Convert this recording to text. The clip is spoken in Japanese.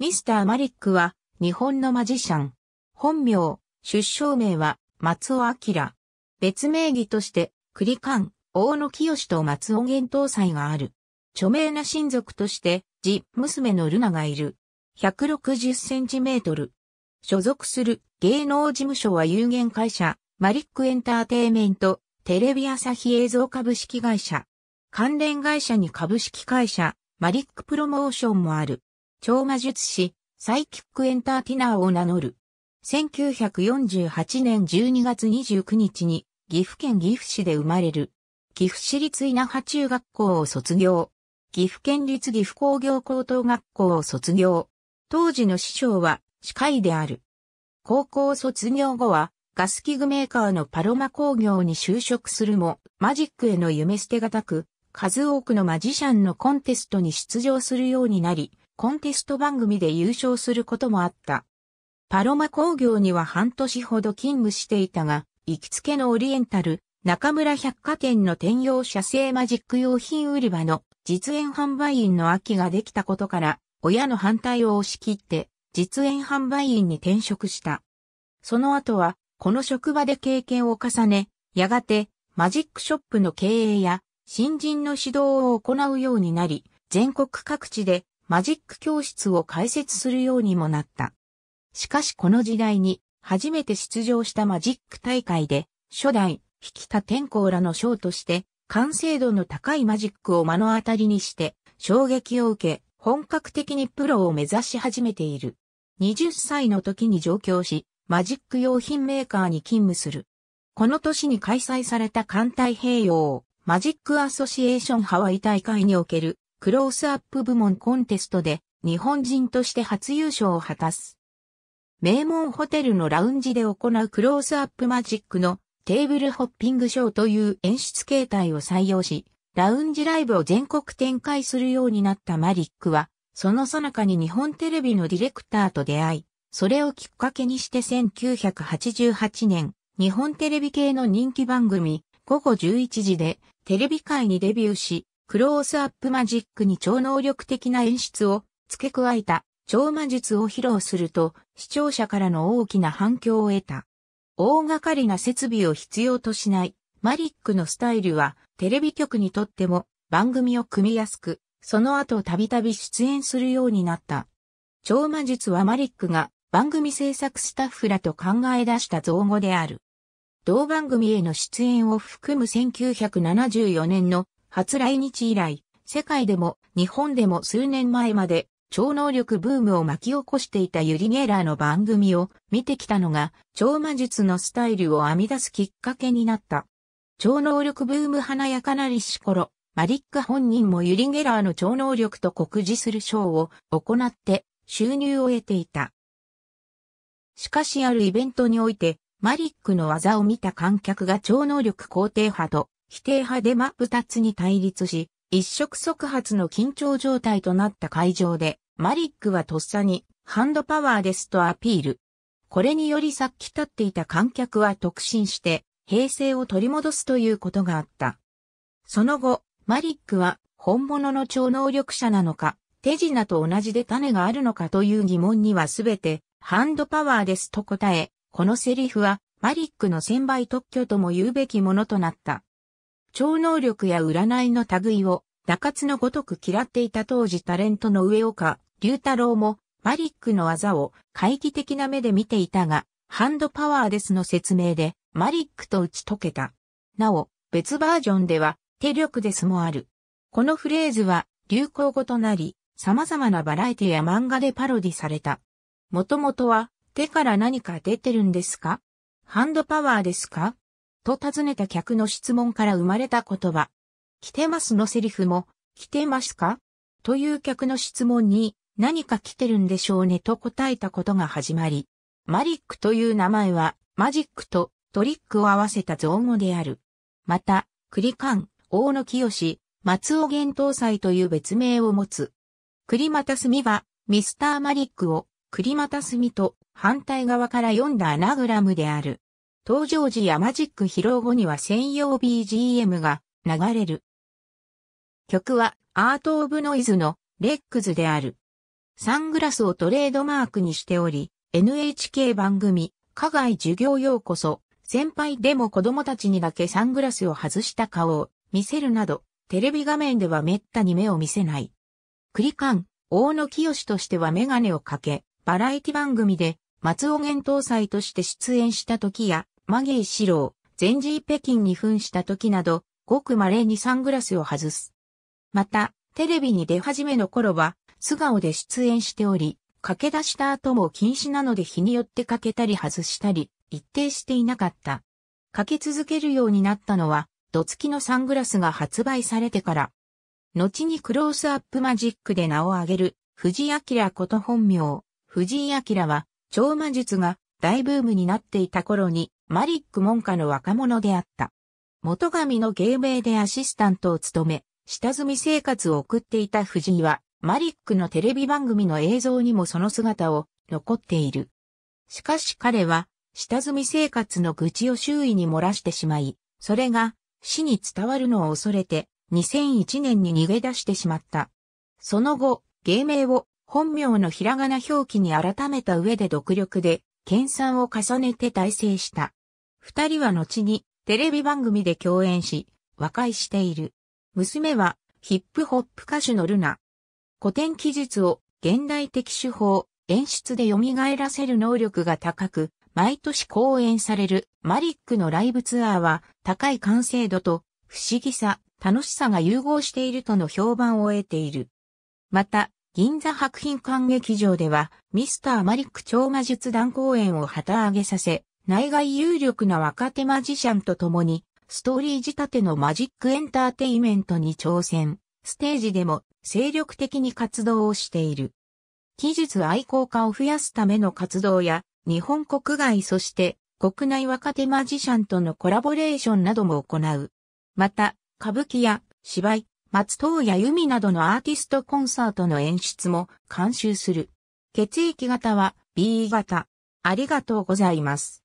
ミスター・マリックは、日本のマジシャン。本名、出生名は、松尾明。別名義として、栗館、大野清と松尾元東祭がある。著名な親族として、次娘のルナがいる。160センチメートル。所属する芸能事務所は有限会社、マリックエンターテイメント、テレビ朝日映像株式会社。関連会社に株式会社、マリックプロモーションもある。超魔術師、サイキックエンターティナーを名乗る。1948年12月29日に岐阜県岐阜市で生まれる。岐阜市立稲葉中学校を卒業。岐阜県立岐阜工業高等学校を卒業。当時の師匠は司会である。高校卒業後はガス器具メーカーのパロマ工業に就職するも、マジックへの夢捨てがたく、数多くのマジシャンのコンテストに出場するようになり、コンテスト番組で優勝することもあった。パロマ工業には半年ほど勤務していたが、行きつけのオリエンタル、中村百貨店の転用社製マジック用品売り場の実演販売員の秋ができたことから、親の反対を押し切って、実演販売員に転職した。その後は、この職場で経験を重ね、やがて、マジックショップの経営や、新人の指導を行うようになり、全国各地でマジック教室を開設するようにもなった。しかしこの時代に初めて出場したマジック大会で初代、引田天功らの賞として完成度の高いマジックを目の当たりにして衝撃を受け本格的にプロを目指し始めている。20歳の時に上京しマジック用品メーカーに勤務する。この年に開催された環太平洋マジックアソシエーションハワイ大会におけるクロースアップ部門コンテストで日本人として初優勝を果たす。名門ホテルのラウンジで行うクロースアップマジックのテーブルホッピングショーという演出形態を採用し、ラウンジライブを全国展開するようになったマリックは、その最中に日本テレビのディレクターと出会い、それをきっかけにして1988年、日本テレビ系の人気番組、午後11時でテレビ界にデビューし、クロースアップマジックに超能力的な演出を付け加えた超魔術を披露すると視聴者からの大きな反響を得た。大掛かりな設備を必要としないマリックのスタイルはテレビ局にとっても番組を組みやすく、その後たびたび出演するようになった。超魔術はマリックが番組制作スタッフらと考え出した造語である。同番組への出演を含む1974年の初来日以来、世界でも日本でも数年前まで超能力ブームを巻き起こしていたユリ・ゲラーの番組を見てきたのが超魔術のスタイルを編み出すきっかけになった。超能力ブーム華やかなりし頃、マリック本人もユリ・ゲラーの超能力と酷似するショーを行って収入を得ていた。しかしあるイベントにおいて、マリックの技を見た観客が超能力肯定派と否定派で真っ二つに対立し、一触即発の緊張状態となった会場で、マリックはとっさに、ハンドパワーですとアピール。これによりさっき立っていた観客は特進して、平成を取り戻すということがあった。その後、マリックは、本物の超能力者なのか、手品と同じで種があるのかという疑問にはすべて、ハンドパワーですと答え、このセリフは、マリックの専売特許とも言うべきものとなった。超能力や占いの類を、打津のごとく嫌っていた当時タレントの上岡、龍太郎も、マリックの技を懐疑的な目で見ていたが、ハンドパワーですの説明で、マリックと打ち解けた。なお、別バージョンでは、手力ですもある。このフレーズは、流行語となり、様々なバラエティや漫画でパロディされた。もともとは、手から何か出てるんですかハンドパワーですかと尋ねた客の質問から生まれた言葉。来てますのセリフも、来てますかという客の質問に、何か来てるんでしょうねと答えたことが始まり、マリックという名前は、マジックとトリックを合わせた造語である。また、栗ン、大野清、松尾玄東祭という別名を持つ。栗又ミは、ミスターマリックを、栗又ミと反対側から読んだアナグラムである。登場時やマジック披露後には専用 BGM が流れる。曲はアート・オブ・ノイズのレックズである。サングラスをトレードマークにしており、NHK 番組、課外授業用こそ、先輩でも子供たちにだけサングラスを外した顔を見せるなど、テレビ画面では滅多に目を見せない。クリカン、大野清としてはメガネをかけ、バラエティ番組で松尾元搭載として出演した時や、マギー四郎、ー・ペ北京に扮した時など、ごく稀にサングラスを外す。また、テレビに出始めの頃は、素顔で出演しており、駆け出した後も禁止なので日によってかけたり外したり、一定していなかった。かけ続けるようになったのは、ドツキのサングラスが発売されてから。後にクロースアップマジックで名を挙げる、藤井明こと本名、藤井明は、超魔術が大ブームになっていた頃に、マリック門下の若者であった。元神の芸名でアシスタントを務め、下積み生活を送っていた藤井は、マリックのテレビ番組の映像にもその姿を残っている。しかし彼は、下積み生活の愚痴を周囲に漏らしてしまい、それが死に伝わるのを恐れて、2001年に逃げ出してしまった。その後、芸名を本名のひらがな表記に改めた上で独力で、研鑽を重ねて大成した。二人は後にテレビ番組で共演し、和解している。娘はヒップホップ歌手のルナ。古典記述を現代的手法、演出で蘇らせる能力が高く、毎年公演されるマリックのライブツアーは高い完成度と不思議さ、楽しさが融合しているとの評判を得ている。また、銀座白品館劇場ではミスターマリック超魔術団公演を旗揚げさせ、内外有力な若手マジシャンと共に、ストーリー仕立てのマジックエンターテイメントに挑戦、ステージでも精力的に活動をしている。技術愛好家を増やすための活動や、日本国外そして国内若手マジシャンとのコラボレーションなども行う。また、歌舞伎や芝居、松藤や由などのアーティストコンサートの演出も監修する。血液型は B 型。ありがとうございます。